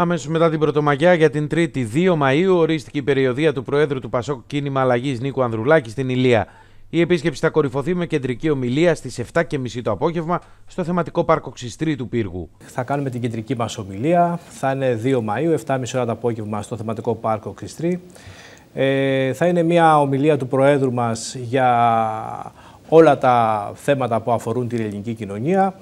Αμέσως μετά την Πρωτομαγιά για την 3η 2 Μαου ορίστηκε η περιοδία του Προέδρου του Πασόκ Κίνημα Αλλαγής Νίκου Ανδρουλάκη στην Ηλία. Η επίσκεψη θα κορυφωθεί με κεντρική ομιλία στις 7.30 το απόγευμα στο θεματικό πάρκο Ξιστρί του Πύργου. Θα κάνουμε την κεντρική μας ομιλία. Θα είναι 2 Μαου, 7.30 ώρα το απόγευμα στο θεματικό πάρκο Ξιστρί. Ε, θα είναι μια ομιλία του Προέδρου μας για όλα τα θέματα που αφορούν την ελληνική κοινωνία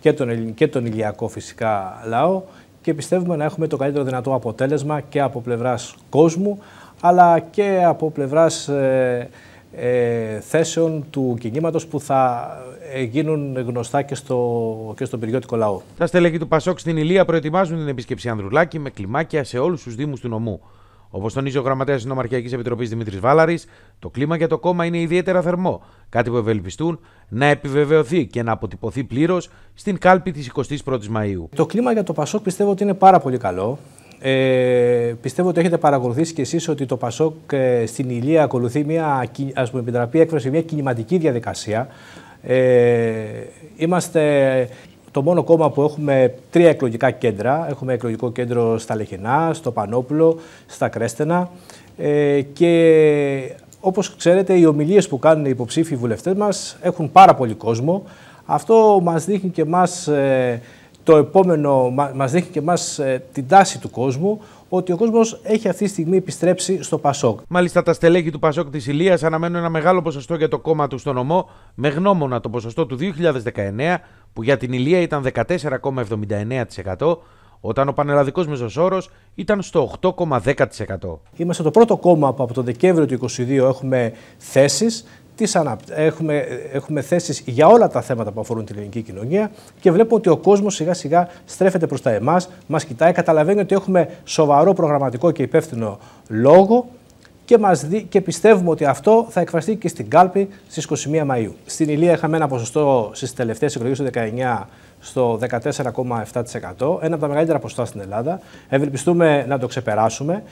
και τον, και τον ηλιακό φυσικά λαό και πιστεύουμε να έχουμε το καλύτερο δυνατό αποτέλεσμα και από πλευράς κόσμου αλλά και από πλευράς ε, ε, θέσεων του κινήματος που θα ε, γίνουν γνωστά και, στο, και στον περιοδικό λαό. Τα στελέχη του Πασόκ στην Ηλία προετοιμάζουν την επίσκεψη Ανδρουλάκη με κλιμάκια σε όλους τους δήμους του νομού. Όπως τονίζει ο γραμματέας της Νομαρχιακής Επιτροπής Δημήτρης Βάλαρης, το κλίμα για το κόμμα είναι ιδιαίτερα θερμό. Κάτι που ευελπιστούν να επιβεβαιωθεί και να αποτυπωθεί πλήρως στην κάλπη της 21η Μαΐου. Το κλίμα για το Πασόκ πιστεύω ότι είναι πάρα πολύ καλό. Ε, πιστεύω ότι έχετε παρακολουθήσει κι εσείς ότι το ΠΑΣΟΚ ε, στην Ηλία ακολουθεί μια, ας πούμε μια κινηματική διαδικασία. Ε, είμαστε το μόνο κόμμα που έχουμε τρία εκλογικά κέντρα. Έχουμε εκλογικό κέντρο στα Λεχενά, στο Πανόπουλο, στα Κρέστενα. Ε, και όπως ξέρετε, οι ομιλίες που κάνουν οι υποψήφοι βουλευτές μας έχουν πάρα πολύ κόσμο. Αυτό μας δείχνει και μας το επόμενο, μας δείχνει και μας ε, την τάση του κόσμου, ότι ο κόσμος έχει αυτή τη στιγμή επιστρέψει στο Πασόκ. Μάλιστα, τα στελέχη του Πασόκ της Ηλίας αναμένουν ένα μεγάλο ποσοστό για το κόμμα του στον νομό, με γνώμονα το ποσοστό του 2019, που για την Ηλία ήταν 14,79%, όταν ο Πανελλαδικός μεσοσόρος ήταν στο 8,10%. Είμαστε το πρώτο κόμμα που από τον Δεκέμβριο του 2022 έχουμε θέσεις τις έχουμε, έχουμε θέσεις για όλα τα θέματα που αφορούν την ελληνική κοινωνία και βλέπω ότι ο κόσμος σιγά σιγά στρέφεται προς τα εμάς, μας κοιτάει, καταλαβαίνει ότι έχουμε σοβαρό προγραμματικό και υπεύθυνο λόγο και, μας δι... και πιστεύουμε ότι αυτό θα εκφραστεί και στην κάλπη στις 21 Μαΐου. Στην Ηλία είχαμε ένα ποσοστό στις τελευταίες εκλογές του 19 στο 14,7%, ένα από τα μεγαλύτερα ποσοστά στην Ελλάδα. Ευελπιστούμε να το ξεπεράσουμε.